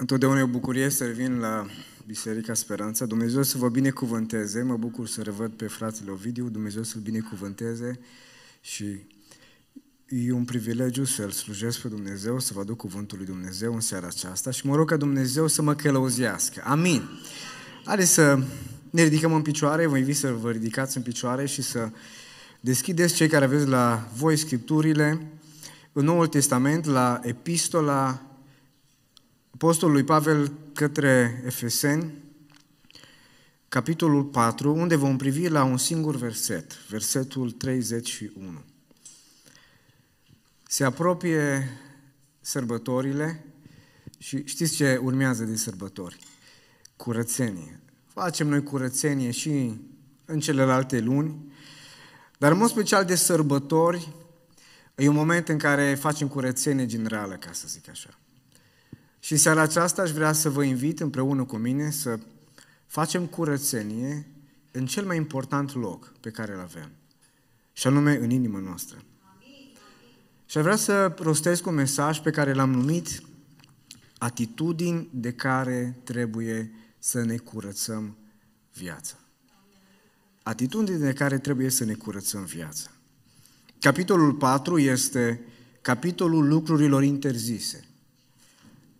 Întotdeauna e o bucurie să revin la Biserica Speranța. Dumnezeu să vă binecuvânteze. Mă bucur să revăd pe fratele Ovidiu. Dumnezeu să-l binecuvânteze și e un privilegiu să-L slujesc pe Dumnezeu, să vă aduc cuvântul lui Dumnezeu în seara aceasta și mă rog ca Dumnezeu să mă călăuzească. Amin. Haideți să ne ridicăm în picioare, vă invit să vă ridicați în picioare și să deschideți cei care aveți la voi scripturile în Noul Testament, la Epistola Apostolul lui Pavel către Efeseni, capitolul 4, unde vom privi la un singur verset, versetul 31. Se apropie sărbătorile și știți ce urmează de sărbători? Curățenie. Facem noi curățenie și în celelalte luni, dar în mod special de sărbători, e un moment în care facem curățenie generală, ca să zic așa. Și în seara aceasta aș vrea să vă invit împreună cu mine să facem curățenie în cel mai important loc pe care îl avem, și anume în inima noastră. Și aș vrea să rostesc un mesaj pe care l-am numit atitudini de care trebuie să ne curățăm viața. Atitudini de care trebuie să ne curățăm viața. Capitolul 4 este capitolul lucrurilor interzise.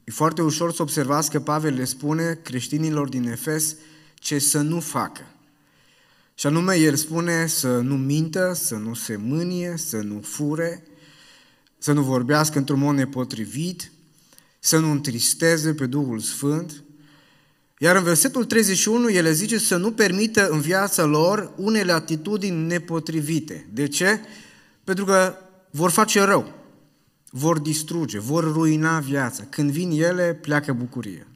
E foarte ușor să observați că Pavel le spune creștinilor din Efes ce să nu facă. Și anume, el spune să nu mintă, să nu se mânie, să nu fure, să nu vorbească într-un mod nepotrivit, să nu întristeze pe Duhul Sfânt. Iar în versetul 31 el zice să nu permită în viața lor unele atitudini nepotrivite. De ce? Pentru că vor face rău vor distruge, vor ruina viața. Când vin ele, pleacă bucurie.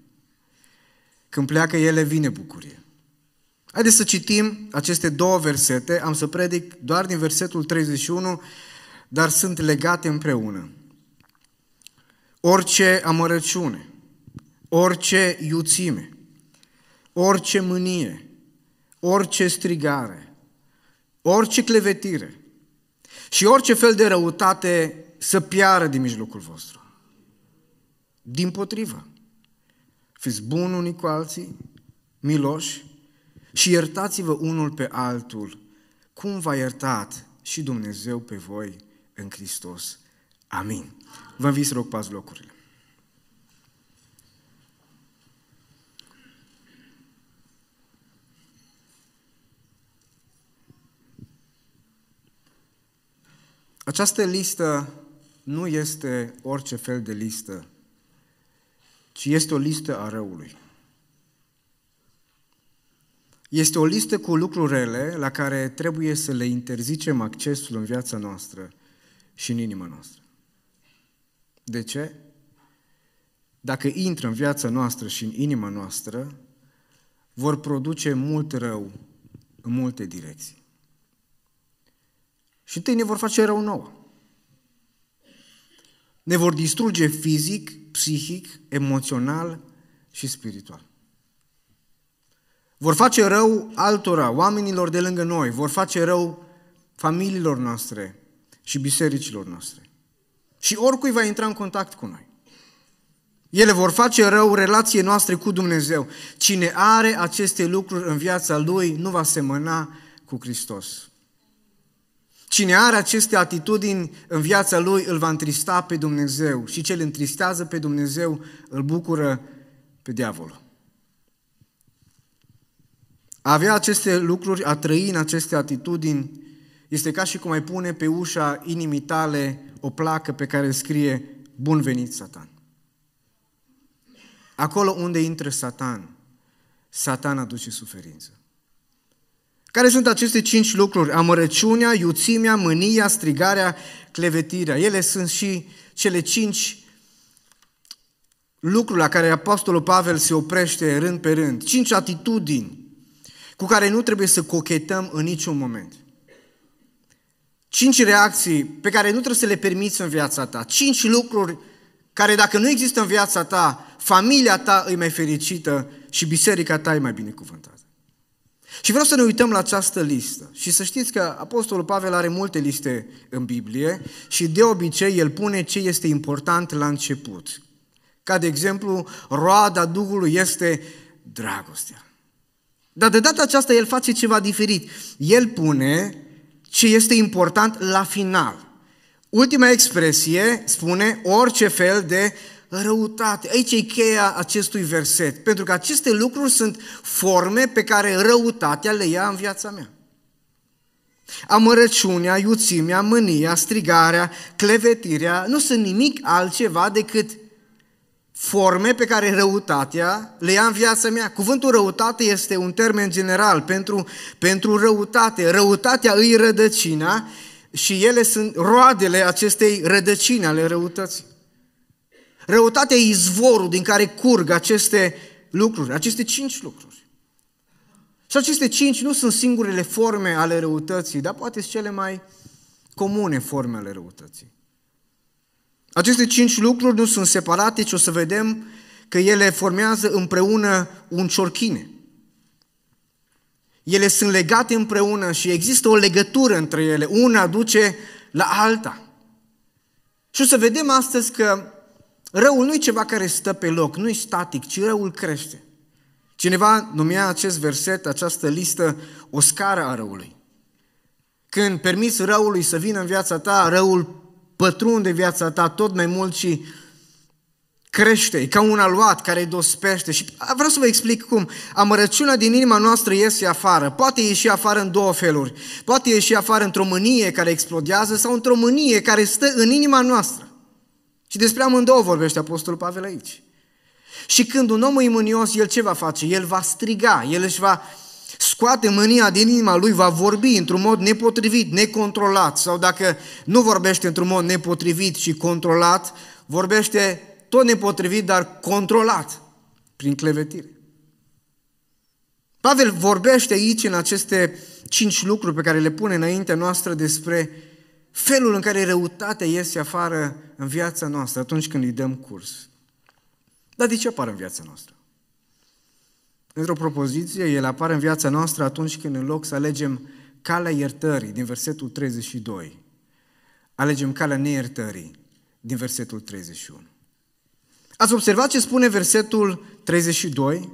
Când pleacă ele, vine bucurie. Haideți să citim aceste două versete. Am să predic doar din versetul 31, dar sunt legate împreună. Orice amărăciune, orice iuțime, orice mânie, orice strigare, orice clevetire și orice fel de răutate să piară din mijlocul vostru. Din potrivă, fiți buni unii cu alții, miloși și iertați-vă unul pe altul, cum v-a iertat și Dumnezeu pe voi în Hristos. Amin. Vă invit să ocupați locurile. Această listă nu este orice fel de listă, ci este o listă a răului. Este o listă cu lucruri rele la care trebuie să le interzicem accesul în viața noastră și în inima noastră. De ce? Dacă intră în viața noastră și în inima noastră, vor produce mult rău în multe direcții. Și întâi vor face rău nouă. Ne vor distruge fizic, psihic, emoțional și spiritual. Vor face rău altora, oamenilor de lângă noi, vor face rău familiilor noastre și bisericilor noastre. Și oricui va intra în contact cu noi. Ele vor face rău relației noastre cu Dumnezeu. Cine are aceste lucruri în viața lui nu va semăna cu Hristos. Cine are aceste atitudini în viața lui îl va întrista pe Dumnezeu și ce îl întristează pe Dumnezeu îl bucură pe diavolul. A avea aceste lucruri, a trăi în aceste atitudini, este ca și cum ai pune pe ușa inimii tale o placă pe care scrie Bun venit, Satan. Acolo unde intră Satan, Satan aduce suferință. Care sunt aceste cinci lucruri? Amărăciunea, iuțimea, mânia, strigarea, clevetirea. Ele sunt și cele cinci lucruri la care Apostolul Pavel se oprește rând pe rând. Cinci atitudini cu care nu trebuie să cochetăm în niciun moment. Cinci reacții pe care nu trebuie să le permiți în viața ta. Cinci lucruri care dacă nu există în viața ta, familia ta e mai fericită și biserica ta e mai binecuvântată. Și vreau să ne uităm la această listă. Și să știți că Apostolul Pavel are multe liste în Biblie și de obicei el pune ce este important la început. Ca de exemplu, roada Duhului este dragostea. Dar de data aceasta el face ceva diferit. El pune ce este important la final. Ultima expresie spune orice fel de răutate. Aici e cheia acestui verset, pentru că aceste lucruri sunt forme pe care răutatea le ia în viața mea. Amărăciunea, iuțimea, mânia, strigarea, clevetirea nu sunt nimic altceva decât forme pe care răutatea le ia în viața mea. Cuvântul răutate este un termen general pentru, pentru răutate. Răutatea îi rădăcina și ele sunt roadele acestei rădăcini ale răutății. Răutatea e izvorul din care curg aceste lucruri, aceste cinci lucruri. Și aceste cinci nu sunt singurele forme ale răutății, dar poate sunt cele mai comune forme ale răutății. Aceste cinci lucruri nu sunt separate, ci o să vedem că ele formează împreună un ciorchine. Ele sunt legate împreună și există o legătură între ele. Una duce la alta. Și o să vedem astăzi că Răul nu e ceva care stă pe loc, nu e static, ci răul crește. Cineva numea acest verset, această listă, o scară a răului. Când permiți răului să vină în viața ta, răul pătrunde viața ta tot mai mult și crește, e ca un aluat care îi dospește. Și vreau să vă explic cum. Amărăciunea din inima noastră iese afară. Poate ieși afară în două feluri. Poate ieși afară într-o mânie care explodează sau într-o mânie care stă în inima noastră. Și despre amândouă vorbește Apostolul Pavel aici. Și când un om e mânios, el ce va face? El va striga, el își va scoate mânia din inima lui, va vorbi într-un mod nepotrivit, necontrolat, sau dacă nu vorbește într-un mod nepotrivit și controlat, vorbește tot nepotrivit, dar controlat, prin clevetire. Pavel vorbește aici, în aceste cinci lucruri pe care le pune înaintea noastră despre felul în care răutatea iese afară în viața noastră atunci când îi dăm curs. Dar de ce apare în viața noastră? Într-o propoziție, el apare în viața noastră atunci când în loc să alegem calea iertării din versetul 32, alegem calea neiertării din versetul 31. Ați observat ce spune versetul 32?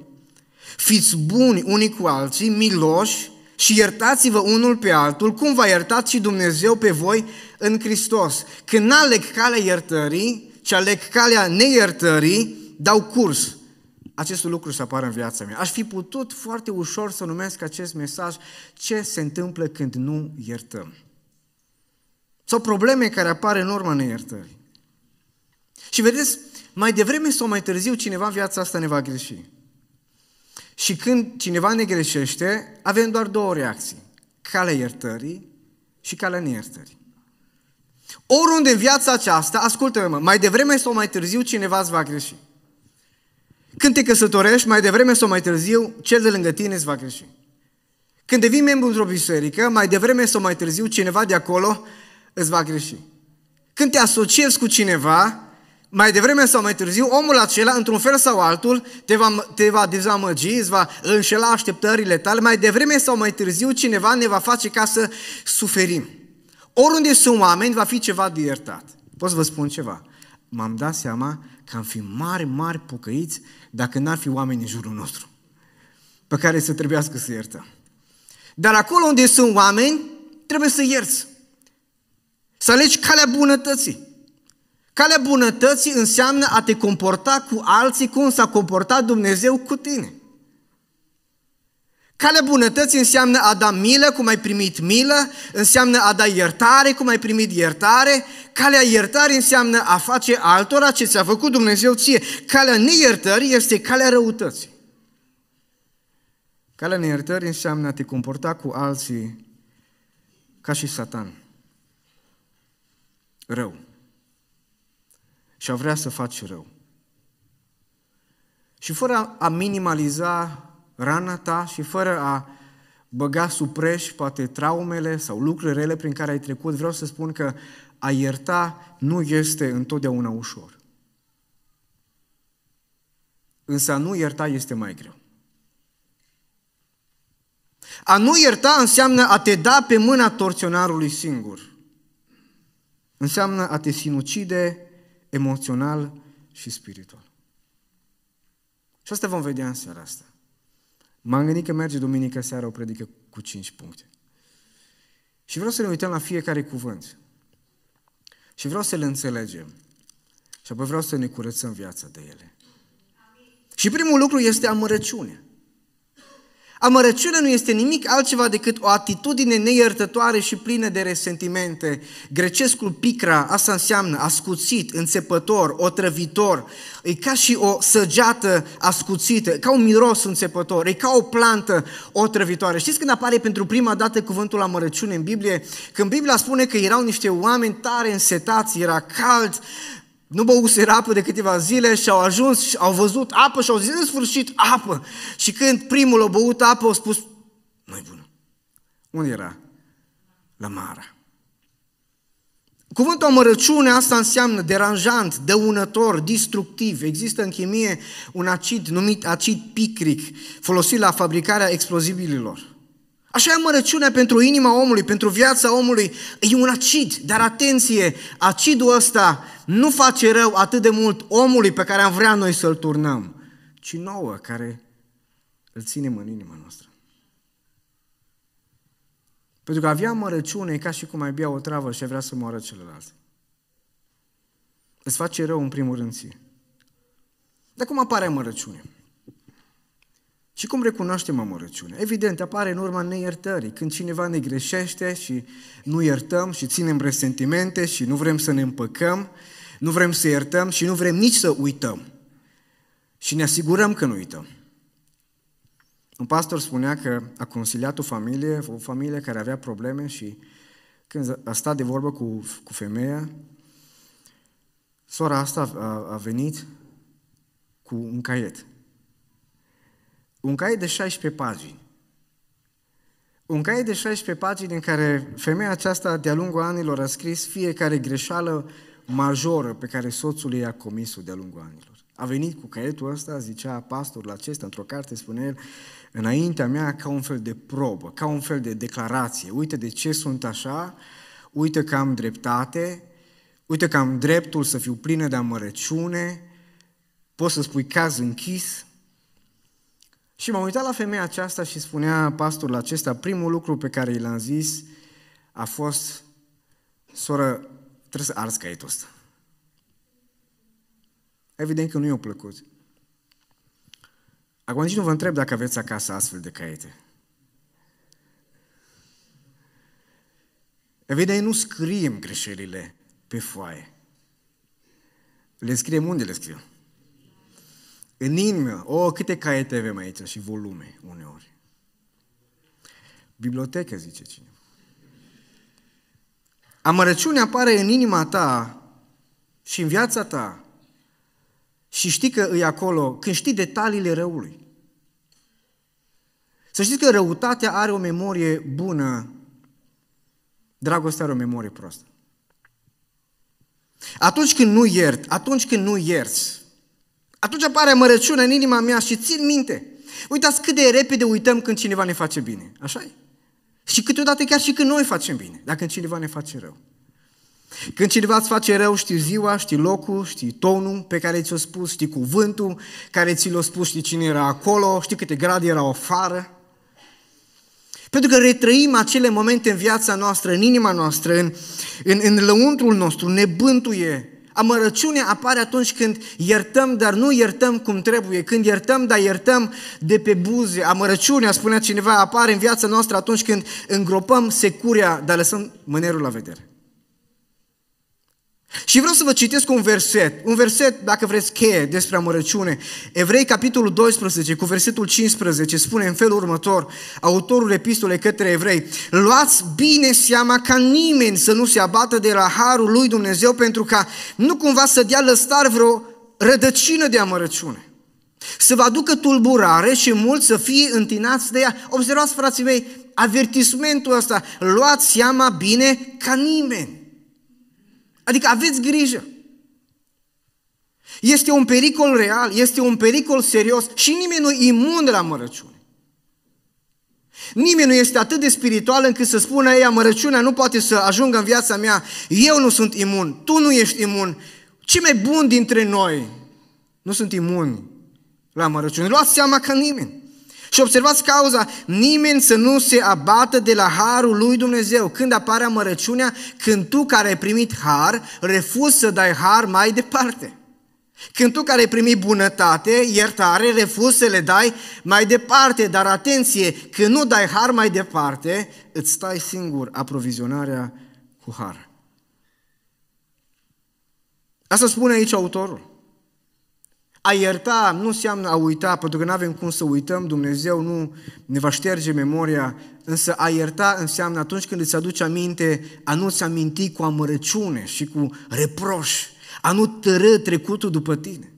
Fiți buni unii cu alții, miloși, și iertați-vă unul pe altul, cum v-a iertat și Dumnezeu pe voi în Hristos. Când aleg calea iertării, ci aleg calea neiertării, dau curs. Acest lucru să apară în viața mea. Aș fi putut foarte ușor să numesc acest mesaj ce se întâmplă când nu iertăm. Sau probleme care apar în urma neiertării. Și vedeți, mai devreme sau mai târziu cineva în viața asta ne va greși. Și când cineva ne greșește, avem doar două reacții. Calea iertării și calea neiertării. Oriunde în viața aceasta, ascultă-mă, mai devreme sau mai târziu cineva îți va greși. Când te căsătorești, mai devreme sau mai târziu, cel de lângă tine îți va greși. Când devii membru într-o biserică, mai devreme sau mai târziu, cineva de acolo îți va greși. Când te asociezi cu cineva, mai devreme sau mai târziu, omul acela, într-un fel sau altul, te va, te va dezamăgi, îți va înșela așteptările tale. Mai devreme sau mai târziu, cineva ne va face ca să suferim. Oriunde sunt oameni, va fi ceva de iertat. Pot să vă spun ceva. M-am dat seama că am fi mari, mari pucăiți dacă n-ar fi oameni în jurul nostru pe care să trebuiască să iertăm. Dar acolo unde sunt oameni, trebuie să ierți. Să alegi calea bunătății. Calea bunătății înseamnă a te comporta cu alții cum s-a comportat Dumnezeu cu tine. Calea bunătății înseamnă a da milă cum ai primit milă, înseamnă a da iertare cum ai primit iertare, calea iertării înseamnă a face altora ce ți-a făcut Dumnezeu ție. Calea neiertării este calea răutății. Calea neiertării înseamnă a te comporta cu alții ca și satan. Rău și a vrea să faci rău. Și fără a minimaliza rana ta și fără a băga supreș poate traumele sau lucrurile rele prin care ai trecut, vreau să spun că a ierta nu este întotdeauna ușor. Însă a nu ierta este mai greu. A nu ierta înseamnă a te da pe mâna torționarului singur. Înseamnă a te sinucide emoțional și spiritual. Și asta vom vedea în seara asta. M-am gândit că merge duminică seara o predică cu cinci puncte. Și vreau să ne uităm la fiecare cuvânt. Și vreau să le înțelegem. Și apoi vreau să ne curățăm viața de ele. Amin. Și primul lucru este amărăciunea. Amărăciunea nu este nimic altceva decât o atitudine neiertătoare și plină de resentimente. Grecescul picra, asta înseamnă ascuțit, înțepător, otrăvitor. E ca și o săgeată ascuțită, ca un miros înțepător, e ca o plantă otrăvitoare. Știți când apare pentru prima dată cuvântul amărăciune în Biblie? Când Biblia spune că erau niște oameni tare însetați, era cald, nu băuseră apă de câteva zile și au ajuns și au văzut apă și au zis în sfârșit apă. Și când primul a băut apă, au spus, nu bună. Unde era? La Mara. Cuvântul amărăciune asta înseamnă deranjant, dăunător, destructiv. Există în chimie un acid numit acid picric, folosit la fabricarea explozibililor. Așa e amărăciunea pentru inima omului, pentru viața omului. E un acid, dar atenție, acidul ăsta nu face rău atât de mult omului pe care am vrea noi să-l turnăm, ci nouă care îl ținem în inima noastră. Pentru că avea mărăciune ca și cum ai bea o travă și vrea să moară celălalt. Îți face rău în primul rând ție. Dar cum apare amărăciunea? Și cum recunoaștem amărăciunea? Evident, apare în urma neiertării. Când cineva ne greșește și nu iertăm și ținem resentimente și nu vrem să ne împăcăm, nu vrem să iertăm și nu vrem nici să uităm. Și ne asigurăm că nu uităm. Un pastor spunea că a consiliat o familie, o familie care avea probleme și când a stat de vorbă cu, cu femeia, sora asta a, a venit cu un caiet un cai de 16 pagini. Un cai de 16 pagini în care femeia aceasta de-a lungul anilor a scris fiecare greșeală majoră pe care soțul ei a comis-o de-a lungul anilor. A venit cu caietul ăsta, zicea pastorul acesta într-o carte, spune el, înaintea mea ca un fel de probă, ca un fel de declarație. Uite de ce sunt așa, uite că am dreptate, uite că am dreptul să fiu plină de amărăciune, Poți să spui caz închis, și m-am uitat la femeia aceasta și spunea pastorul acesta, primul lucru pe care i l-am zis a fost, soră, trebuie să arzi caietul ăsta. Evident că nu i-a plăcut. Acum nici nu vă întreb dacă aveți acasă astfel de caiete. Evident, nu scriem greșelile pe foaie. Le scriem unde le scriem? În inimă, o, oh, câte caiete avem aici și volume uneori. Bibliotecă, zice cineva. Amărăciunea apare în inima ta și în viața ta și știi că e acolo când știi detaliile răului. Să știți că răutatea are o memorie bună, dragostea are o memorie proastă. Atunci când nu iert, atunci când nu ierți, atunci apare mărăciune în inima mea și țin minte. Uitați cât de repede uităm când cineva ne face bine. așa -i? Și câteodată chiar și când noi facem bine, dacă cineva ne face rău. Când cineva îți face rău, știi ziua, știi locul, știi tonul pe care ți-l spus, știi cuvântul care ți l-a spus, știi cine era acolo, știi câte grade era afară. Pentru că retrăim acele momente în viața noastră, în inima noastră, în, în, în lăuntrul nostru, ne bântuie Amărăciunea apare atunci când iertăm, dar nu iertăm cum trebuie. Când iertăm, dar iertăm de pe buze. Amărăciunea, spunea cineva, apare în viața noastră atunci când îngropăm securea, dar lăsăm mânerul la vedere. Și vreau să vă citesc un verset, un verset, dacă vreți, cheie despre amărăciune. Evrei, capitolul 12, cu versetul 15, spune în felul următor, autorul epistolei către evrei, luați bine seama ca nimeni să nu se abată de la harul lui Dumnezeu pentru ca nu cumva să dea lăstar vreo rădăcină de amărăciune. Să vă aducă tulburare și mulți să fie întinați de ea. Observați, frații mei, avertismentul ăsta, luați seama bine ca nimeni. Adică aveți grijă. Este un pericol real, este un pericol serios și nimeni nu e imun de la mărăciune. Nimeni nu este atât de spiritual încât să spună ei, mărăciunea nu poate să ajungă în viața mea, eu nu sunt imun, tu nu ești imun. Cei mai buni dintre noi nu sunt imuni la mărăciune. Luați seama că nimeni. Și observați cauza, nimeni să nu se abată de la harul lui Dumnezeu. Când apare amărăciunea? Când tu care ai primit har, refuzi să dai har mai departe. Când tu care ai primit bunătate, iertare, refuzi să le dai mai departe. Dar atenție, când nu dai har mai departe, îți stai singur aprovizionarea cu har. Asta spune aici autorul. A ierta nu înseamnă a uita, pentru că nu avem cum să uităm, Dumnezeu nu ne va șterge memoria, însă a ierta înseamnă atunci când îți aduci aminte, a nu-ți aminti cu amărăciune și cu reproș, a nu tără trecutul după tine.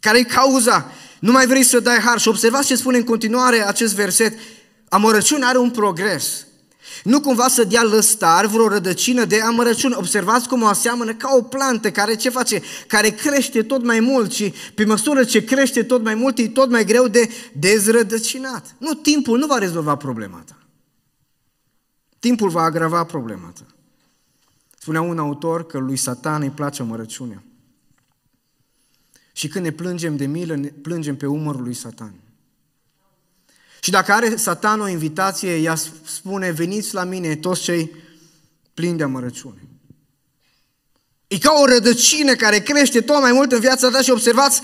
Care e cauza? Nu mai vrei să dai har. Și observați ce spune în continuare acest verset. Amărăciunea are un progres. Nu cumva să dea lăstar vreo rădăcină de amărăciune. Observați cum o aseamănă ca o plantă care ce face? Care crește tot mai mult și pe măsură ce crește tot mai mult e tot mai greu de dezrădăcinat. Nu, timpul nu va rezolva problema ta. Timpul va agrava problema ta. Spunea un autor că lui Satan îi place amărăciunea. Și când ne plângem de milă, ne plângem pe umărul lui Satan. Și dacă are satan o invitație, ea spune, veniți la mine toți cei plini de amărăciune. E ca o rădăcină care crește tot mai mult în viața ta și observați,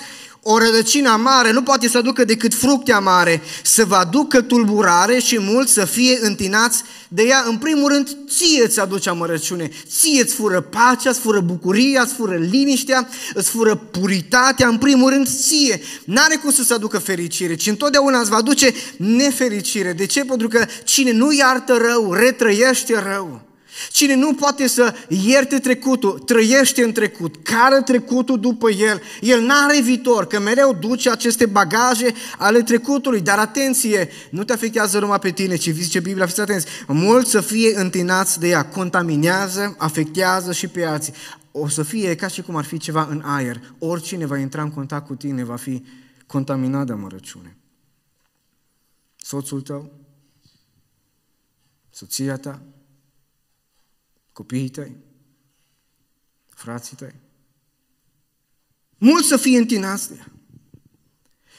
o rădăcină mare nu poate să aducă decât fructe amare, să vă aducă tulburare și mult să fie întinați de ea. În primul rând, ție îți aduce amărăciune, ție îți fură pacea, îți fură bucuria, îți fură liniștea, îți fură puritatea, în primul rând ție. N-are cum să-ți aducă fericire, ci întotdeauna îți va aduce nefericire. De ce? Pentru că cine nu iartă rău, retrăiește rău. Cine nu poate să ierte trecutul, trăiește în trecut, care trecutul după el, el n-are viitor, că mereu duce aceste bagaje ale trecutului. Dar atenție, nu te afectează numai pe tine, ci zice Biblia, fiți atenți, mulți să fie întinați de ea, contaminează, afectează și pe alții. O să fie ca și cum ar fi ceva în aer. Oricine va intra în contact cu tine va fi contaminat de amărăciune. Soțul tău, soția ta, copiii tăi, frații tăi. Mulți să fie întinați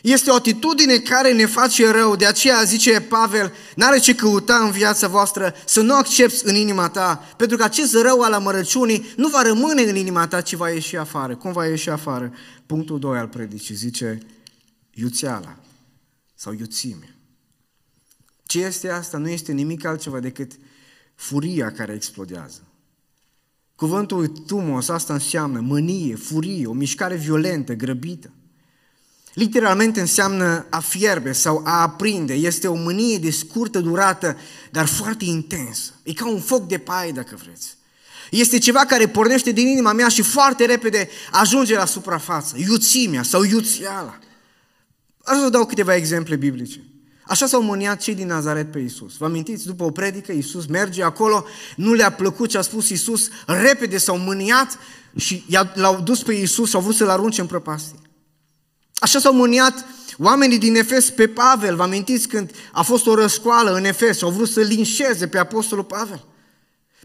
Este o atitudine care ne face rău, de aceea zice Pavel, n-are ce căuta în viața voastră, să nu accepți în inima ta, pentru că acest rău al amărăciunii nu va rămâne în inima ta, ci va ieși afară. Cum va ieși afară? Punctul 2 al predicii zice iuțeala sau iuțime. Ce este asta? Nu este nimic altceva decât furia care explodează. Cuvântul tumos, asta înseamnă mânie, furie, o mișcare violentă, grăbită. Literalmente înseamnă a fierbe sau a aprinde. Este o mânie de scurtă durată, dar foarte intensă. E ca un foc de paie, dacă vreți. Este ceva care pornește din inima mea și foarte repede ajunge la suprafață. Iuțimea sau iuțiala. Aș să dau câteva exemple biblice. Așa s-au mâniat cei din Nazaret pe Isus. Vă amintiți? După o predică, Isus merge acolo, nu le-a plăcut ce a spus Isus, repede s-au mâniat și l-au dus pe Isus, au vrut să-l arunce în prăpastie. Așa s-au mâniat oamenii din Efes pe Pavel. Vă amintiți când a fost o răscoală în Efes au vrut să linșeze pe Apostolul Pavel?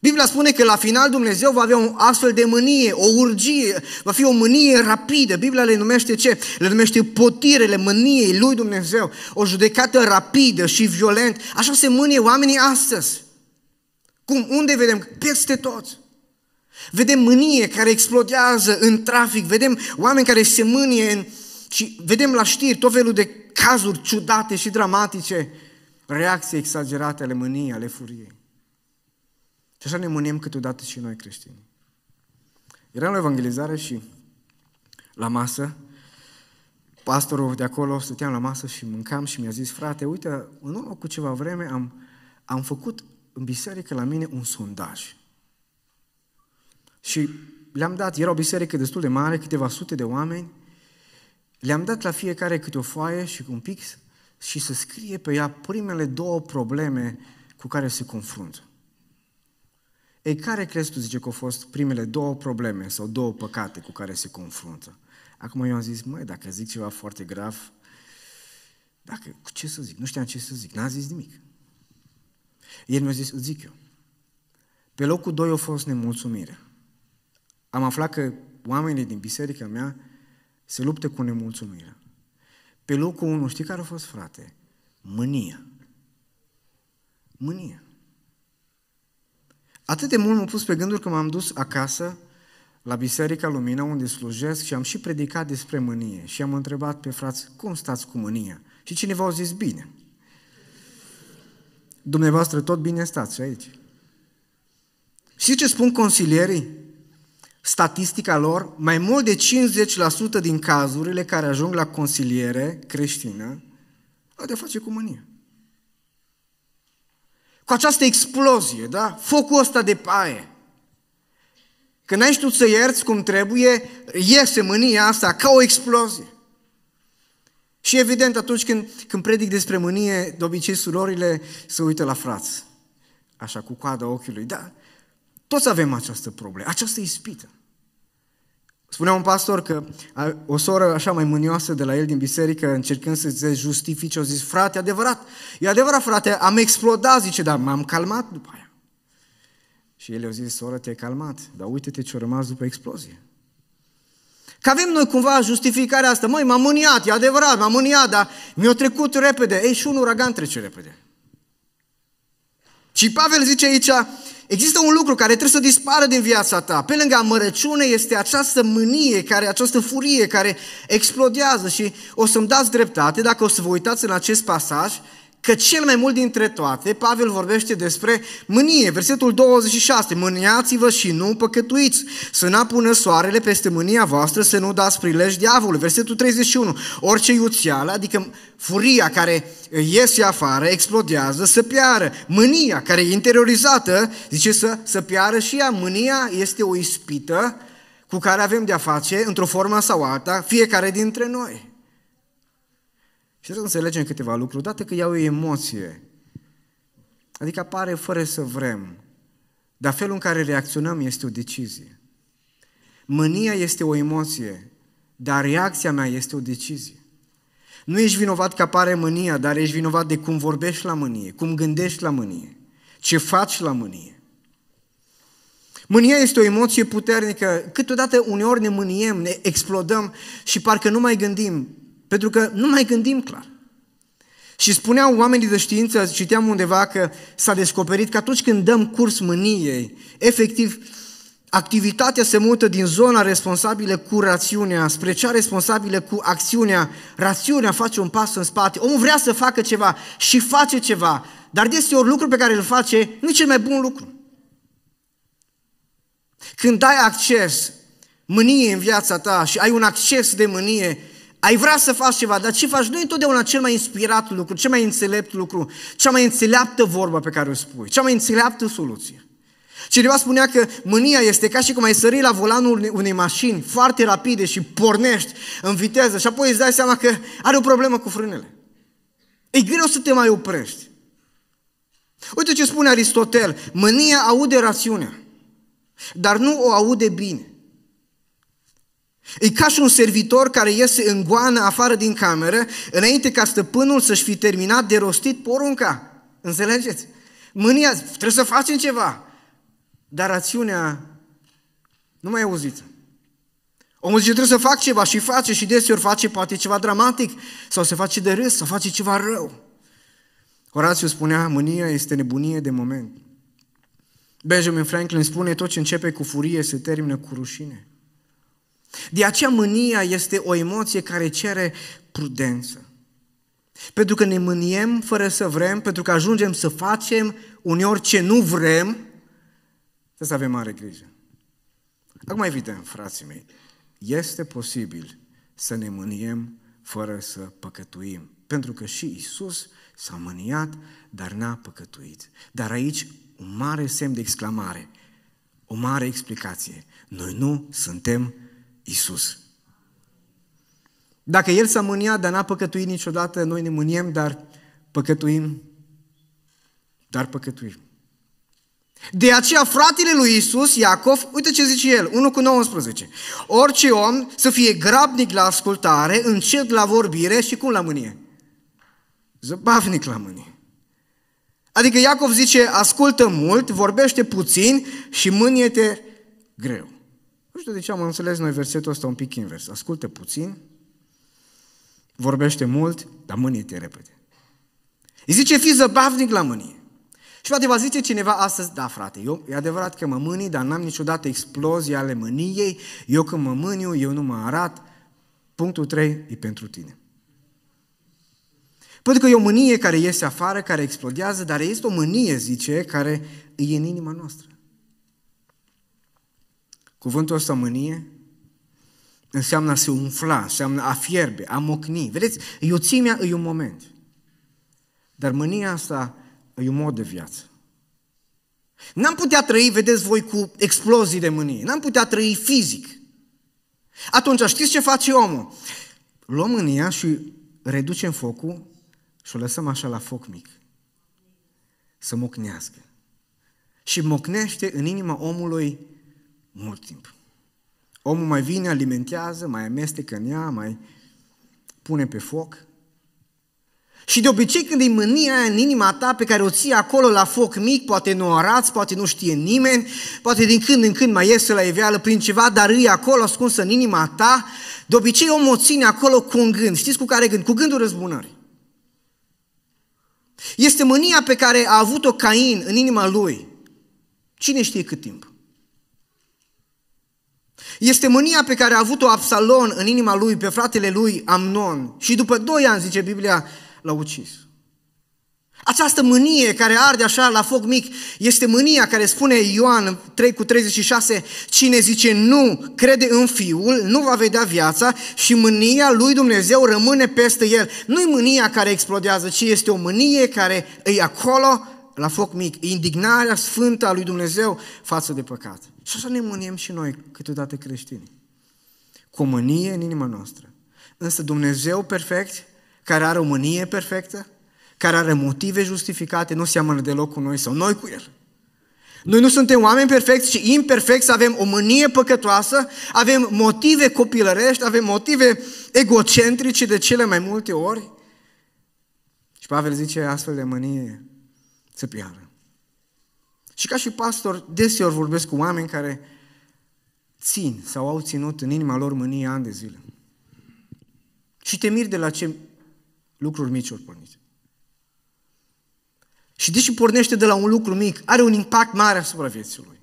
Biblia spune că la final Dumnezeu va avea un astfel de mânie, o urgie, va fi o mânie rapidă. Biblia le numește ce? Le numește potirele mâniei lui Dumnezeu, o judecată rapidă și violent. Așa se mânie oamenii astăzi. Cum? Unde vedem? Peste tot. Vedem mânie care explodează în trafic, vedem oameni care se mânie în... și vedem la știri tot felul de cazuri ciudate și dramatice, reacții exagerate ale mâniei, ale furiei. Și așa ne mâniem câteodată și noi creștini. Eram la evangelizare și la masă, pastorul de acolo, stăteam la masă și mâncam și mi-a zis, frate, uite, în urmă cu ceva vreme am, am făcut în biserică la mine un sondaj. Și le-am dat, era o biserică destul de mare, câteva sute de oameni, le-am dat la fiecare câte o foaie și un pix și să scrie pe ea primele două probleme cu care se confruntă. Ei, care crezi tu, zice, că au fost primele două probleme sau două păcate cu care se confruntă? Acum eu am zis, măi, dacă zic ceva foarte grav, dacă, ce să zic? Nu știam ce să zic, n-am zis nimic. El mi-a zis, zic eu. Pe locul doi a fost nemulțumire. Am aflat că oamenii din biserica mea se luptă cu nemulțumirea. Pe locul unu, știi care a fost, frate? Mânia. Mânia. Atât de mult m-a pus pe gânduri că m-am dus acasă la Biserica Lumina, unde slujesc, și am și predicat despre mânie. Și am întrebat pe frați, cum stați cu mânia? Și cineva a zis, bine. Dumneavoastră tot bine stați aici. Și ce spun consilierii? Statistica lor, mai mult de 50% din cazurile care ajung la consiliere creștină, au de face cu 50% cu această explozie, da? Focul ăsta de paie. Când ai știut să ierți cum trebuie, iese mânia asta ca o explozie. Și evident, atunci când, când predic despre mânie, de obicei surorile se uită la frați, așa, cu coada ochiului. Da, toți avem această problemă, această ispită. Spunea un pastor că o soră așa mai mânioasă de la el din biserică, încercând să se justifice, a zis, frate, adevărat, e adevărat, frate, am explodat, zice, dar m-am calmat după aia. Și el a zis, soră, te-ai calmat, dar uite-te ce-a rămas după explozie. Că avem noi cumva justificarea asta, măi, m-am mâniat, e adevărat, m-am mâniat, dar mi-a trecut repede. Ei, și un uragan trece repede. Și Pavel zice aici, există un lucru care trebuie să dispară din viața ta. Pe lângă amărăciune este această mânie, care, această furie care explodează și o să-mi dați dreptate dacă o să vă uitați în acest pasaj, Că cel mai mult dintre toate, Pavel vorbește despre mânie, versetul 26, mâniați-vă și nu păcătuiți, să nu apună soarele peste mânia voastră, să nu dați prilej diavolului. Versetul 31, orice iuțială, adică furia care iese afară, explodează, să piară. Mânia care e interiorizată, zice să, să piară și ea. Mânia este o ispită cu care avem de-a face, într-o formă sau alta, fiecare dintre noi. Și trebuie să înțelegem câteva lucruri. Odată că iau o emoție, adică apare fără să vrem, dar felul în care reacționăm este o decizie. Mânia este o emoție, dar reacția mea este o decizie. Nu ești vinovat că apare mânia, dar ești vinovat de cum vorbești la mânie, cum gândești la mânie, ce faci la mânie. Mânia este o emoție puternică. Câteodată uneori ne mâniem, ne explodăm și parcă nu mai gândim pentru că nu mai gândim clar. Și spuneau oamenii de știință, citeam undeva că s-a descoperit că atunci când dăm curs mâniei, efectiv, activitatea se mută din zona responsabilă cu rațiunea spre cea responsabilă cu acțiunea. Rațiunea face un pas în spate. Omul vrea să facă ceva și face ceva, dar deseori lucrul pe care îl face nu e cel mai bun lucru. Când dai acces mânie în viața ta și ai un acces de mânie, ai vrea să faci ceva, dar ce faci nu e întotdeauna cel mai inspirat lucru, cel mai înțelept lucru, cea mai înțeleaptă vorbă pe care o spui, cea mai înțeleaptă soluție. Cineva spunea că mânia este ca și cum ai sări la volanul unei mașini foarte rapide și pornești în viteză și apoi îți dai seama că are o problemă cu frânele. E greu să te mai oprești. Uite ce spune Aristotel, mânia aude rațiunea, dar nu o aude bine. E ca și un servitor care iese în goană afară din cameră, înainte ca stăpânul să-și fi terminat de rostit porunca. Înțelegeți? Mânia, trebuie să facem ceva. Dar rațiunea nu mai e auzită. Omul zice, trebuie să fac ceva și face și deseori face poate ceva dramatic sau se face de râs sau face ceva rău. Horatiu spunea, mânia este nebunie de moment. Benjamin Franklin spune, tot ce începe cu furie se termină cu rușine. De aceea mânia este o emoție care cere prudență. Pentru că ne mâniem fără să vrem, pentru că ajungem să facem uneori ce nu vrem, să avem mare grijă. Acum, evident, frații mei, este posibil să ne mâniem fără să păcătuim. Pentru că și Isus s-a mâniat, dar n-a păcătuit. Dar aici un mare semn de exclamare, o mare explicație. Noi nu suntem Isus. Dacă El s-a mâniat, dar n-a păcătuit niciodată, noi ne mâniem, dar păcătuim, dar păcătuim. De aceea fratele lui Isus, Iacov, uite ce zice el, 1 cu 19. Orice om să fie grabnic la ascultare, încet la vorbire și cum la mânie? Zăbavnic la mânie. Adică Iacov zice, ascultă mult, vorbește puțin și mânie-te greu. Nu știu de ce am înțeles noi versetul ăsta un pic invers. Ascultă puțin, vorbește mult, dar mânie-te repede. Îi zice, fii zăbavnic la mânie. Și poate va zice cineva astăzi, da frate, eu e adevărat că mă mânii, dar n-am niciodată explozia ale mâniei, eu când mă mâniu, eu nu mă arat. Punctul 3 e pentru tine. Pentru că e o mânie care iese afară, care explodează, dar este o mânie, zice, care e în inima noastră. Cuvântul ăsta mânie înseamnă a se umfla, înseamnă a fierbe, a mocni. Vedeți, iuțimea e un moment. Dar mânia asta e un mod de viață. N-am putea trăi, vedeți voi, cu explozii de mânie. N-am putea trăi fizic. Atunci știți ce face omul? Luăm mânia și reducem focul și o lăsăm așa la foc mic. Să mocnească. Și mocnește în inima omului mult timp. Omul mai vine, alimentează, mai amestecă în ea, mai pune pe foc. Și de obicei când e mânia aia în inima ta pe care o ții acolo la foc mic, poate nu arați, poate nu știe nimeni, poate din când în când mai iese la iveală prin ceva, dar e acolo ascunsă în inima ta, de obicei omul o ține acolo cu un gând. Știți cu care gând? Cu gândul răzbunării. Este mânia pe care a avut-o Cain în inima lui. Cine știe cât timp? Este mânia pe care a avut-o Absalon în inima lui pe fratele lui Amnon și după doi ani, zice Biblia, l-a ucis. Această mânie care arde așa la foc mic este mânia care spune Ioan 3 cu 36, cine zice nu crede în Fiul nu va vedea viața și mânia lui Dumnezeu rămâne peste el. Nu-i mânia care explodează, ci este o mânie care e acolo la foc mic, indignarea sfântă a lui Dumnezeu față de păcat. Și așa ne mâniem și noi câteodată creștini. Cu mânie în inima noastră. Însă Dumnezeu perfect, care are o mânie perfectă, care are motive justificate, nu seamănă deloc cu noi sau noi cu El. Noi nu suntem oameni perfecți, ci imperfecți, avem o mânie păcătoasă, avem motive copilărești, avem motive egocentrice de cele mai multe ori. Și Pavel zice astfel de mânie piară. Și ca și pastor, deseori vorbesc cu oameni care țin sau au ținut în inima lor mânie ani de zile. Și te miri de la ce lucruri mici ori pornit. Și deși pornește de la un lucru mic, are un impact mare asupra vieții lui.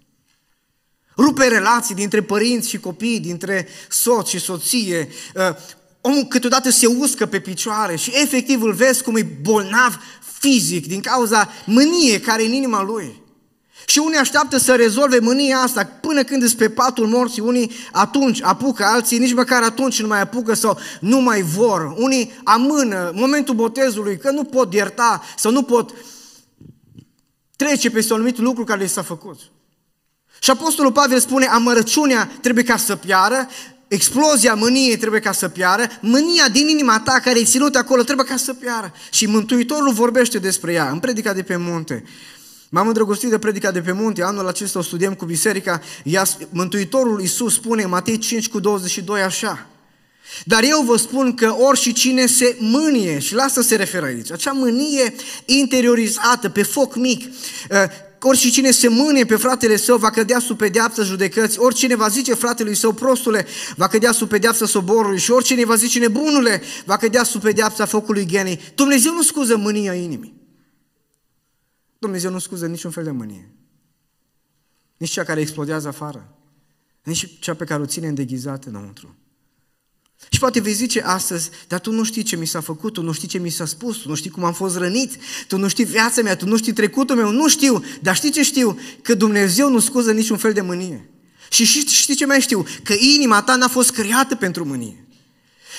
Rupe relații dintre părinți și copii, dintre soț și soție. Uh, omul câteodată se uscă pe picioare și efectiv îl vezi cum e bolnav fizic din cauza mânie care e în inima lui. Și unii așteaptă să rezolve mânia asta până când sunt pe patul morții, unii atunci apucă, alții nici măcar atunci nu mai apucă sau nu mai vor. Unii amână momentul botezului că nu pot ierta sau nu pot trece peste un anumit lucru care le s-a făcut. Și Apostolul Pavel spune, amărăciunea trebuie ca să piară, explozia mâniei trebuie ca să piară, mânia din inima ta care e ținută acolo trebuie ca să piară. Și Mântuitorul vorbește despre ea în predica de pe munte. M-am îndrăgostit de predica de pe munte, anul acesta o studiem cu biserica, Ia, Mântuitorul Iisus spune Matei 5 cu 22 așa, dar eu vă spun că orice cine se mânie, și la asta se referă aici, acea mânie interiorizată, pe foc mic, uh, orice cine se mânie pe fratele său va cădea sub pedeapsă judecăți, oricine va zice fratelui său prostule va cădea sub pedeapsă soborului și oricine va zice nebunule va cădea sub pedeapsa focului genii. Dumnezeu nu scuză mânia inimii. Dumnezeu nu scuză niciun fel de mânie. Nici cea care explodează afară. Nici cea pe care o ține îndeghizată înăuntru. Și poate vei zice astăzi, dar tu nu știi ce mi s-a făcut, tu nu știi ce mi s-a spus, tu nu știi cum am fost rănit, tu nu știi viața mea, tu nu știi trecutul meu, nu știu, dar știi ce știu? Că Dumnezeu nu scuză niciun fel de mânie. Și știi ce mai știu? Că inima ta n-a fost creată pentru mânie.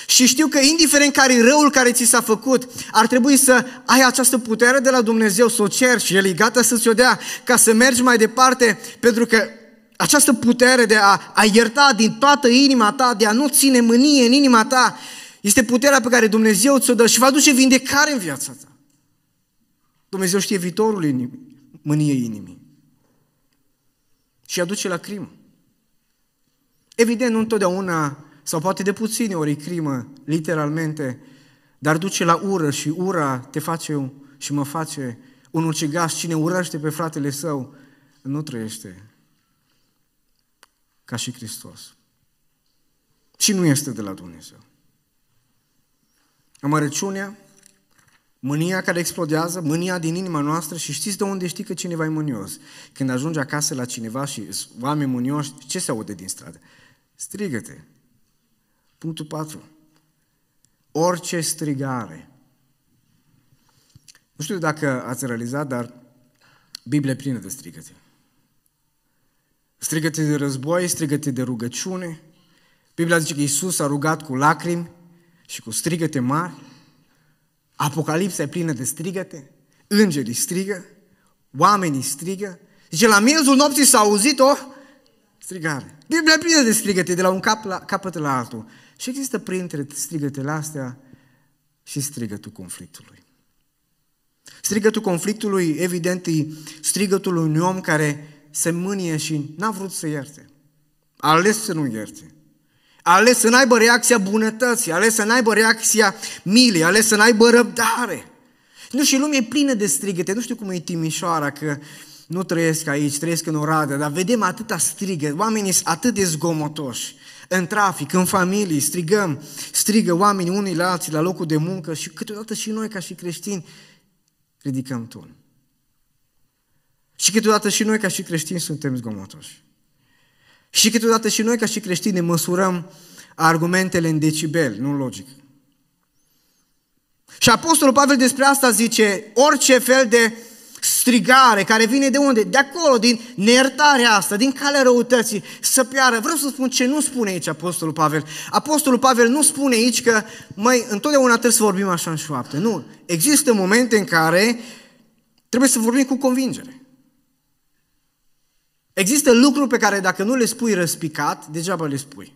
Și știu că indiferent care e răul care ți s-a făcut, ar trebui să ai această putere de la Dumnezeu, să o ceri și El e gata să ți-o dea ca să mergi mai departe, pentru că această putere de a, a ierta din toată inima ta, de a nu ține mânie în inima ta, este puterea pe care Dumnezeu ți-o dă și va duce vindecare în viața ta. Dumnezeu știe viitorul inimii, mâniei inimii. Și aduce la crimă. Evident, nu întotdeauna sau poate de puține ori crimă, literalmente, dar duce la ură și ura te face și mă face un ucigaș, cine urăște pe fratele său, nu trăiește ca și Hristos. Și nu este de la Dumnezeu. Amărăciunea, mânia care explodează, mânia din inima noastră și știți de unde știi că cineva e mânios. Când ajungi acasă la cineva și oameni mânioși, ce se aude din stradă? Strigă-te, Punctul 4. Orice strigare. Nu știu dacă ați realizat, dar Biblia e plină de strigăte. Strigăte de război, strigăte de rugăciune. Biblia zice că Isus a rugat cu lacrimi și cu strigăte mari. Apocalipsa e plină de strigăte. Îngerii strigă, oamenii strigă. Zice, la miezul nopții s-a auzit o Strigare. Biblia plină de strigăte de la un cap la, capăt la altul. Și există printre strigătele astea și strigătul conflictului. Strigătul conflictului, evident, e strigătul unui om care se mânie și n-a vrut să ierte. A ales să nu ierte. A ales să n-aibă reacția bunătății, a ales să n-aibă reacția milei, a ales să n-aibă răbdare. Nu, și lumea e plină de strigăte. Nu știu cum e Timișoara, că uh, nu trăiesc aici, trăiesc în Oradea, dar vedem atâta strigă, oamenii sunt atât de zgomotoși, în trafic, în familie, strigăm, strigă oamenii unii la alții, la locul de muncă și câteodată și noi ca și creștini ridicăm ton. Și câteodată și noi ca și creștini suntem zgomotoși. Și câteodată și noi ca și creștini ne măsurăm argumentele în decibel, nu logic. Și Apostolul Pavel despre asta zice, orice fel de strigare care vine de unde? De acolo, din neiertarea asta, din calea răutății, să piară. Vreau să spun ce nu spune aici Apostolul Pavel. Apostolul Pavel nu spune aici că, mai întotdeauna trebuie să vorbim așa în șoaptă. Nu. Există momente în care trebuie să vorbim cu convingere. Există lucruri pe care dacă nu le spui răspicat, degeaba le spui.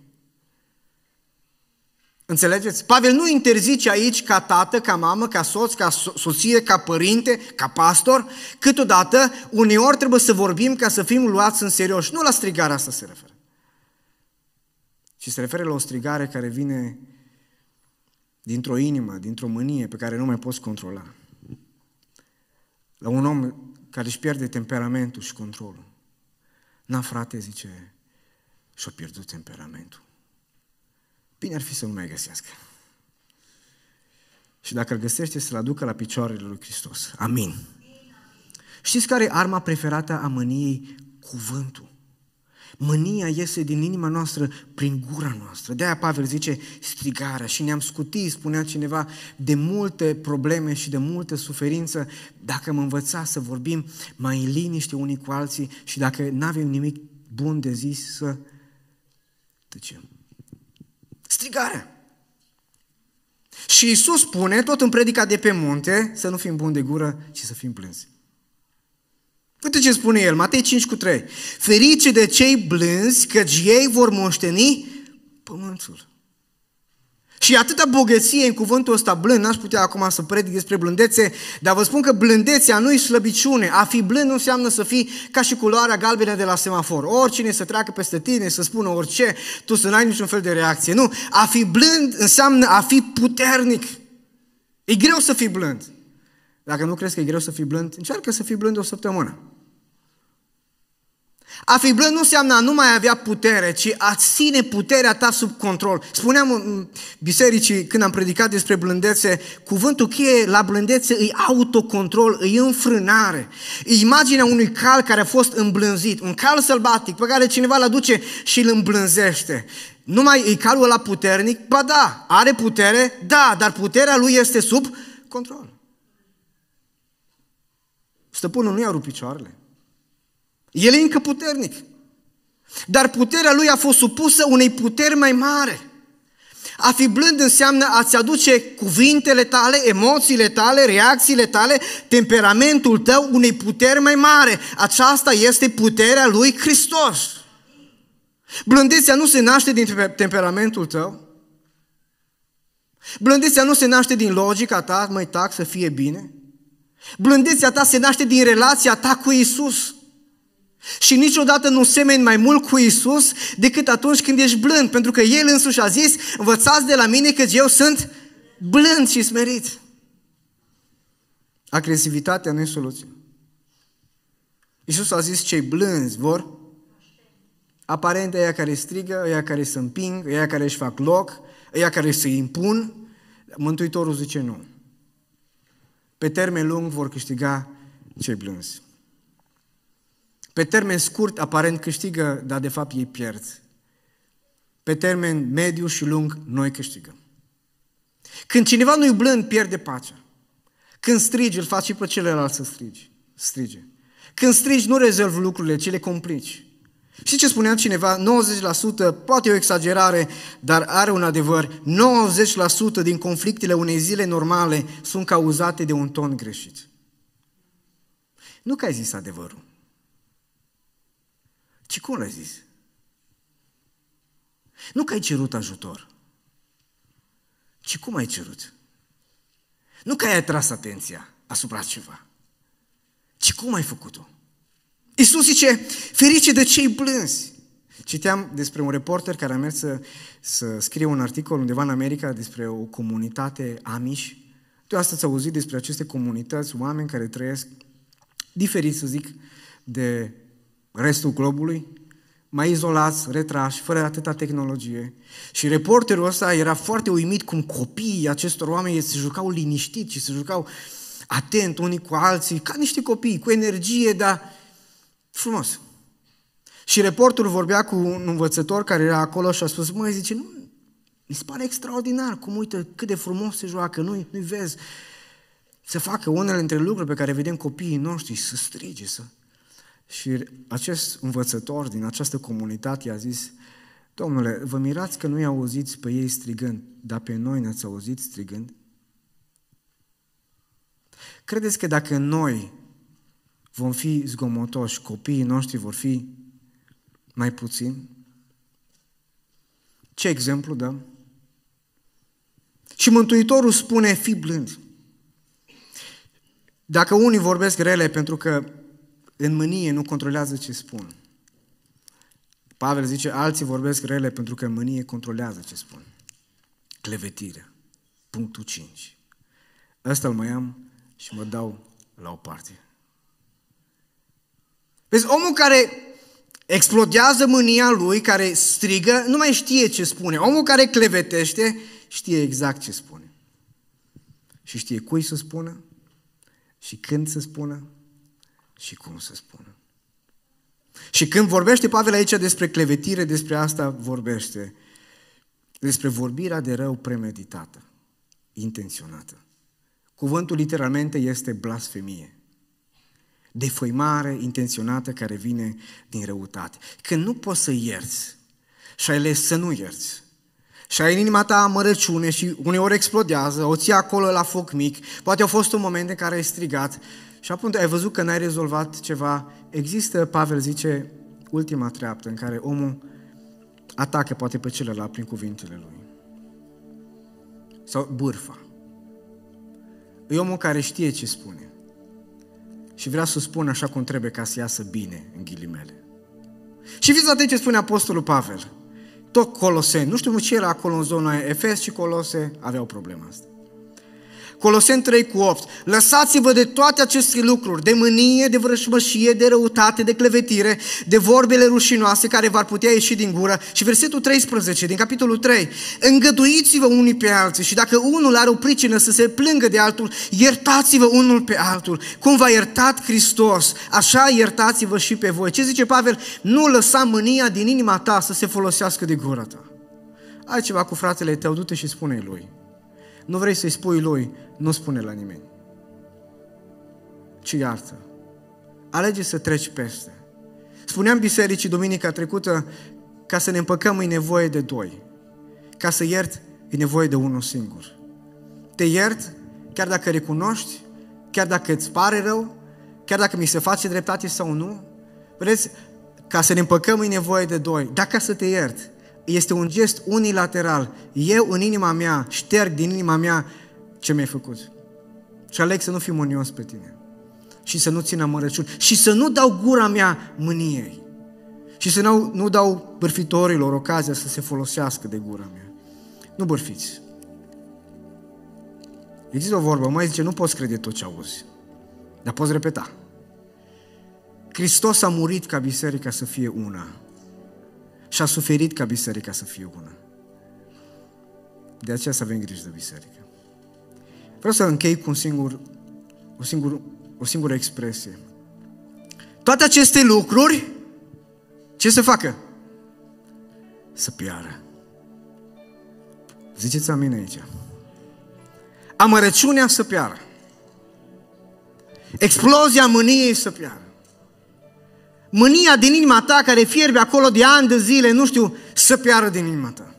Înțelegeți? Pavel nu interzice aici ca tată, ca mamă, ca soț, ca soție, ca părinte, ca pastor, câteodată uneori trebuie să vorbim ca să fim luați în serios. Nu la strigarea asta se referă. Și se referă la o strigare care vine dintr-o inimă, dintr-o mânie pe care nu mai poți controla. La un om care își pierde temperamentul și controlul. Na, frate, zice, și-a pierdut temperamentul. Bine ar fi să nu mai găsească. Și dacă îl găsește, să-l aducă la picioarele lui Hristos. Amin. Știți care e arma preferată a mâniei? Cuvântul. Mânia iese din inima noastră prin gura noastră. De-aia Pavel zice strigarea și ne-am scutit, spunea cineva, de multe probleme și de multă suferință dacă am învăța să vorbim mai în liniște unii cu alții și dacă n avem nimic bun de zis să tăcem. Strigarea. Și Isus spune, tot în predica de pe munte, să nu fim buni de gură, ci să fim plânzi. Uite ce spune el, Matei 5 cu 3. Ferice de cei blânzi, căci ei vor moșteni pământul. Și atâta bogăție în cuvântul ăsta blând, n-aș putea acum să predic despre blândețe, dar vă spun că blândețea nu i slăbiciune. A fi blând nu înseamnă să fii ca și culoarea galbenă de la semafor. Oricine să treacă peste tine, să spună orice, tu să n-ai niciun fel de reacție. Nu, a fi blând înseamnă a fi puternic. E greu să fii blând. Dacă nu crezi că e greu să fii blând, încearcă să fii blând o săptămână. A fi blând nu înseamnă a nu mai avea putere, ci a ține puterea ta sub control. Spuneam în bisericii când am predicat despre blândețe, cuvântul cheie la blândețe e autocontrol, e înfrânare. E imaginea unui cal care a fost îmblânzit, un cal sălbatic pe care cineva îl aduce și îl îmblânzește. Numai e calul ăla puternic? Ba da, are putere, da, dar puterea lui este sub control. Stăpânul nu i-a rupt picioarele. El e încă puternic. Dar puterea lui a fost supusă unei puteri mai mare. A fi blând înseamnă a-ți aduce cuvintele tale, emoțiile tale, reacțiile tale, temperamentul tău unei puteri mai mare. Aceasta este puterea lui Hristos. Blândețea nu se naște din temperamentul tău. Blândețea nu se naște din logica ta, mai tac să fie bine. Blândețea ta se naște din relația ta cu Isus. Și niciodată nu semeni mai mult cu Isus decât atunci când ești blând, pentru că El însuși a zis, învățați de la mine că eu sunt blând și smerit. Agresivitatea nu e soluție. Isus a zis, cei blânzi vor aparent ea care strigă, ea care se împing, ea care își fac loc, ea care se impun. Mântuitorul zice nu. Pe termen lung vor câștiga cei blânzi. Pe termen scurt, aparent câștigă, dar de fapt ei pierd. Pe termen mediu și lung, noi câștigăm. Când cineva nu-i blând, pierde pacea. Când strigi, îl faci și pe celălalt să strigi. Strige. Când strigi, nu rezolvi lucrurile, ci le complici. Și ce spunea cineva? 90%, poate e o exagerare, dar are un adevăr. 90% din conflictele unei zile normale sunt cauzate de un ton greșit. Nu că ai zis adevărul. Și cum le-ai zis? Nu că ai cerut ajutor, ci cum ai cerut? Nu că ai atras atenția asupra ceva, ci cum ai făcut-o? Iisus zice, ferice de cei blânzi. Citeam despre un reporter care a mers să, să scrie un articol undeva în America despre o comunitate amish. Tu astăzi auzit despre aceste comunități, oameni care trăiesc diferit, să zic, de restul globului, mai izolați, retrași, fără atâta tehnologie. Și reporterul ăsta era foarte uimit cum copiii acestor oameni se jucau liniștit și se jucau atent unii cu alții, ca niște copii, cu energie, dar frumos. Și reporterul vorbea cu un învățător care era acolo și a spus, măi, zice, nu, mi se pare extraordinar cum, uită, cât de frumos se joacă, nu-i, nu-i vezi. Să facă unele dintre lucruri pe care vedem copiii noștri, să strige, să și acest învățător din această comunitate i a zis, Domnule, vă mirați că nu-i auziți pe ei strigând, dar pe noi ne-ați auzit strigând? Credeți că dacă noi vom fi zgomotoși, copiii noștri vor fi mai puțini? Ce exemplu dăm? Și Mântuitorul spune, fi blând. Dacă unii vorbesc rele pentru că în mânie nu controlează ce spun. Pavel zice, alții vorbesc rele pentru că în mânie controlează ce spun. Clevetire. Punctul 5. Ăsta îl mai am și mă dau la o parte. Vezi, omul care explodează mânia lui, care strigă, nu mai știe ce spune. Omul care clevetește știe exact ce spune. Și știe cui să spună și când să spună și cum să spună. Și când vorbește Pavel aici despre clevetire, despre asta vorbește. Despre vorbirea de rău premeditată, intenționată. Cuvântul literalmente este blasfemie. Defăimare intenționată care vine din răutate. Când nu poți să ierți și ai ales să nu ierți, și ai în inima ta amărăciune și uneori explodează, o ții acolo la foc mic, poate a fost un moment în care ai strigat și apoi ai văzut că n-ai rezolvat ceva. Există, Pavel zice, ultima treaptă în care omul atacă poate pe celălalt prin cuvintele lui. Sau bârfa. E omul care știe ce spune și vrea să spună așa cum trebuie ca să iasă bine, în ghilimele. Și fiți atenți ce spune Apostolul Pavel tot colose, nu știu ce era acolo în zona Efes și Colose, aveau problema asta. Coloseni 3 cu 8. Lăsați-vă de toate aceste lucruri, de mânie, de vrășmășie, de răutate, de clevetire, de vorbele rușinoase care v-ar putea ieși din gură. Și versetul 13 din capitolul 3. Îngăduiți-vă unii pe alții și dacă unul are o pricină să se plângă de altul, iertați-vă unul pe altul. Cum v-a iertat Hristos, așa iertați-vă și pe voi. Ce zice Pavel? Nu lăsa mânia din inima ta să se folosească de gura ta. Ai ceva cu fratele tău, du-te și spune lui. Nu vrei să-i spui lui, nu spune la nimeni, ci iartă. Alege să treci peste. Spuneam bisericii duminica trecută, ca să ne împăcăm e nevoie de doi. Ca să iert e nevoie de unul singur. Te iert chiar dacă recunoști, chiar dacă îți pare rău, chiar dacă mi se face dreptate sau nu. Vedeți, ca să ne împăcăm e nevoie de doi, dar ca să te iert, este un gest unilateral. Eu în inima mea șterg din inima mea ce mi-ai făcut. Și aleg să nu fiu mânios pe tine. Și să nu țin amărăciuni. Și să nu dau gura mea mâniei. Și să nu, nu dau bârfitorilor ocazia să se folosească de gura mea. Nu bârfiți. Există o vorbă, mai zice, nu poți crede tot ce auzi, dar poți repeta. Hristos a murit ca biserica să fie una și a suferit ca biserica să fie una. De aceea să avem grijă de biserică. Vreau să închei cu un singur, o, singur, o singură expresie. Toate aceste lucruri, ce să facă? Să piară. Ziceți amine aici. Amărăciunea să piară. Explozia mâniei să piară. Mânia din inima ta care fierbe acolo de ani de zile, nu știu, să piară din inima ta.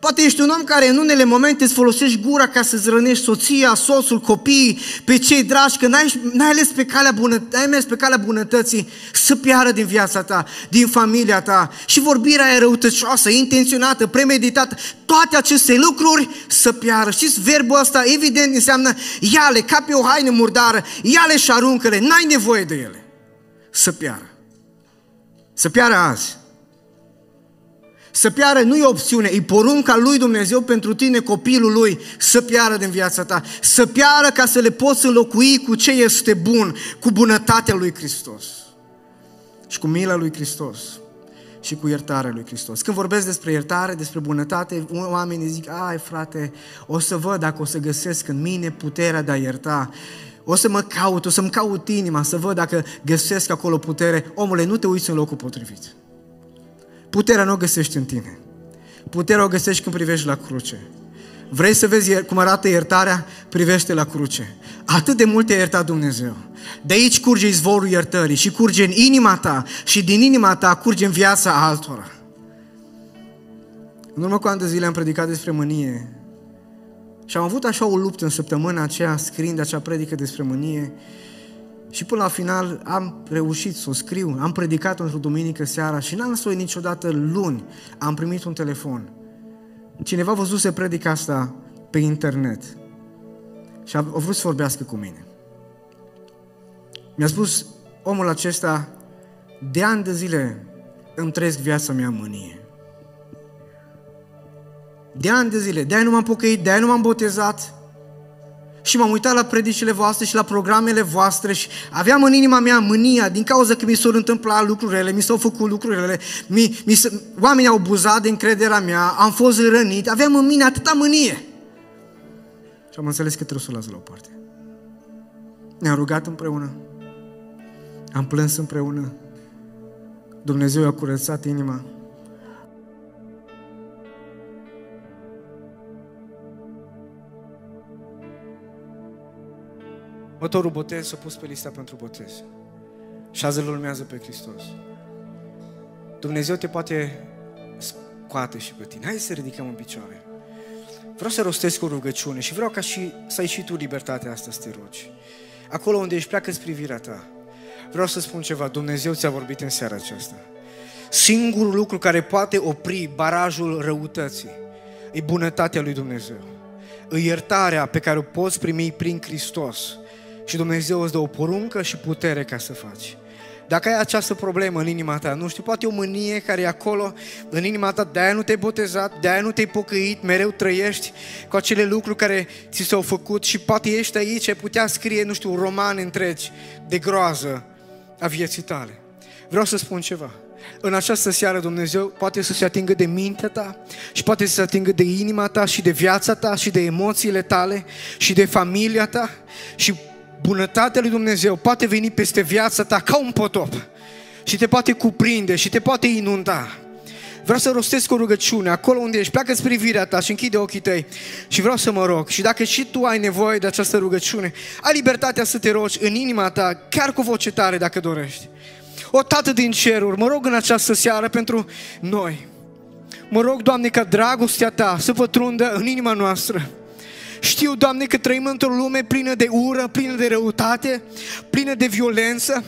Poate ești un om care în unele momente îți folosești gura ca să-ți rănești soția, soțul, copiii, pe cei dragi, că n-ai, n-ai ales pe calea bună, ai mers pe calea bunătății să piară din viața ta, din familia ta. Și vorbirea e răutăcioasă, intenționată, premeditată, toate aceste lucruri să piară. Știți, verbul ăsta evident înseamnă ia-le ca pe o haină murdară, ia-le și aruncă-le, n-ai nevoie de ele. Să piară. Să piară azi să piară nu e opțiune, e porunca lui Dumnezeu pentru tine, copilul lui, să piară din viața ta. Să piară ca să le poți înlocui cu ce este bun, cu bunătatea lui Hristos. Și cu mila lui Hristos. Și cu iertarea lui Hristos. Când vorbesc despre iertare, despre bunătate, oamenii zic, ai frate, o să văd dacă o să găsesc în mine puterea de a ierta. O să mă caut, o să-mi caut inima, să văd dacă găsesc acolo putere. Omule, nu te uiți în locul potrivit. Puterea nu o găsești în tine. Puterea o găsești când privești la cruce. Vrei să vezi cum arată iertarea? Privește la cruce. Atât de mult te-a iertat Dumnezeu. De aici curge izvorul iertării și curge în inima ta și din inima ta curge în viața altora. În urmă cu ani de zile am predicat despre mânie și am avut așa o luptă în săptămâna aceea, scriind acea predică despre mânie și până la final am reușit să o scriu, am predicat într-o duminică seara și n-am lăsat niciodată luni. Am primit un telefon. Cineva văzuse predica asta pe internet și a vrut să vorbească cu mine. Mi-a spus omul acesta, de ani de zile îmi trăiesc viața mea mânie. De ani de zile, de-aia nu m-am pocăit, de-aia nu m-am botezat, și m-am uitat la predicile voastre și la programele voastre și aveam în inima mea mânia din cauza că mi s-au întâmplat lucrurile, mi s-au făcut lucrurile, mi, mi s- oamenii au buzat de încrederea mea, am fost rănit, aveam în mine atâta mânie. Și am înțeles că trebuie să o las la o parte. Ne-am rugat împreună, am plâns împreună, Dumnezeu a curățat inima, Următorul botez s-a pus pe lista pentru botez. Și azi îl urmează pe Hristos. Dumnezeu te poate scoate și pe tine. Hai să ridicăm în picioare. Vreau să rostesc o rugăciune și vreau ca și să ai și tu libertatea asta să te rogi. Acolo unde ești, pleacă privirea ta. Vreau să spun ceva. Dumnezeu ți-a vorbit în seara aceasta. Singurul lucru care poate opri barajul răutății e bunătatea lui Dumnezeu. E iertarea pe care o poți primi prin Hristos și Dumnezeu îți dă o poruncă și putere ca să faci. Dacă ai această problemă în inima ta, nu știu, poate o mânie care e acolo în inima ta, de-aia nu te-ai botezat, de-aia nu te-ai pocăit, mereu trăiești cu acele lucruri care ți s-au făcut și poate ești aici, ai putea scrie, nu știu, romane întregi de groază a vieții tale. Vreau să spun ceva. În această seară Dumnezeu poate să se atingă de mintea ta și poate să se atingă de inima ta și de viața ta și de emoțiile tale și de familia ta și bunătatea lui Dumnezeu poate veni peste viața ta ca un potop și te poate cuprinde și te poate inunda. Vreau să rostesc o rugăciune acolo unde ești. Pleacă-ți privirea ta și închide ochii tăi și vreau să mă rog. Și dacă și tu ai nevoie de această rugăciune, ai libertatea să te rogi în inima ta, chiar cu voce tare dacă dorești. O Tată din ceruri, mă rog în această seară pentru noi. Mă rog, Doamne, ca dragostea Ta să pătrundă în inima noastră știu, Doamne, că trăim într-o lume plină de ură, plină de răutate, plină de violență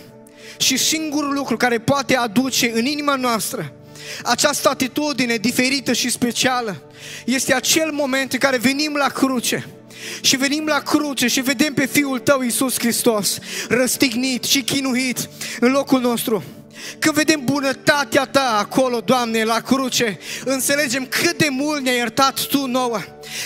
și singurul lucru care poate aduce în inima noastră această atitudine diferită și specială este acel moment în care venim la cruce și venim la cruce și vedem pe Fiul Tău, Iisus Hristos, răstignit și chinuit în locul nostru. Când vedem bunătatea Ta acolo, Doamne, la cruce, înțelegem cât de mult ne-ai iertat Tu nouă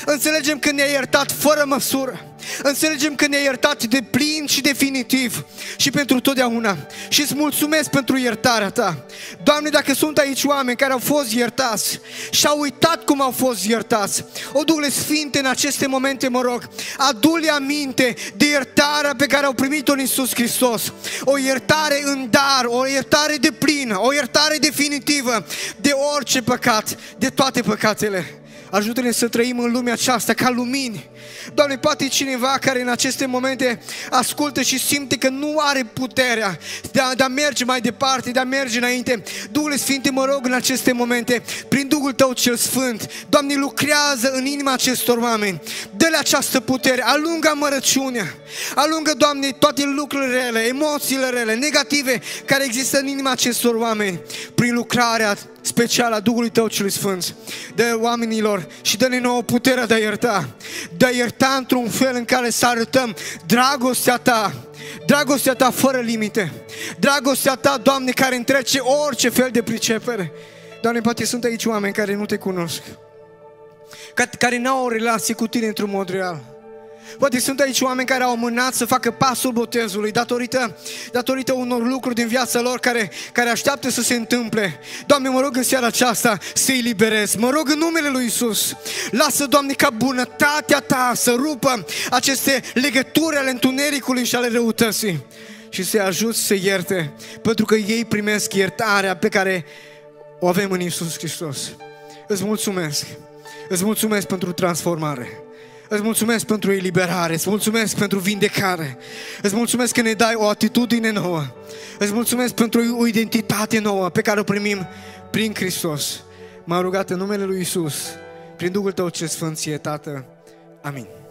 Înțelegem că ne-a iertat fără măsură. Înțelegem că ne-a iertat de plin și definitiv și pentru totdeauna. Și îți mulțumesc pentru iertarea ta. Doamne, dacă sunt aici oameni care au fost iertați și au uitat cum au fost iertați, o Duhule Sfinte, în aceste momente, mă rog, adu-le aminte de iertarea pe care au primit-o în Iisus Hristos. O iertare în dar, o iertare de plină, o iertare definitivă de orice păcat, de toate păcatele. Ajută-ne să trăim în lumea aceasta ca lumini Doamne, poate cineva care în aceste momente ascultă și simte că nu are puterea de a, de a merge mai departe, de a merge înainte. Duhul Sfinte, mă rog în aceste momente, prin Duhul Tău cel Sfânt, Doamne, lucrează în inima acestor oameni. Dă-le această putere, alungă amărăciunea, alungă, Doamne, toate lucrurile rele, emoțiile rele, negative care există în inima acestor oameni, prin lucrarea specială a Duhului Tău cel Sfânt. de oamenilor și dă-ne nouă puterea de a ierta, de a ierta într-un fel în care să arătăm dragostea ta, dragostea ta fără limite, dragostea ta, Doamne, care întrece orice fel de pricepere. Doamne, poate sunt aici oameni care nu te cunosc, care n-au o relație cu tine într-un mod real. Poate sunt aici oameni care au mânat să facă pasul botezului datorită, datorită unor lucruri din viața lor care, care așteaptă să se întâmple. Doamne, mă rog în seara aceasta să-i liberez. Mă rog în numele Lui Isus. Lasă, Doamne, ca bunătatea Ta să rupă aceste legături ale întunericului și ale răutății și să-i ajut să ierte, pentru că ei primesc iertarea pe care o avem în Isus Hristos. Îți mulțumesc! Îți mulțumesc pentru transformare! Îți mulțumesc pentru eliberare, îți mulțumesc pentru vindecare, îți mulțumesc că ne dai o atitudine nouă, îți mulțumesc pentru o identitate nouă pe care o primim prin Hristos. M-am rugat în numele Lui Isus, prin Duhul Tău ce Sfânt ție, Tată. Amin.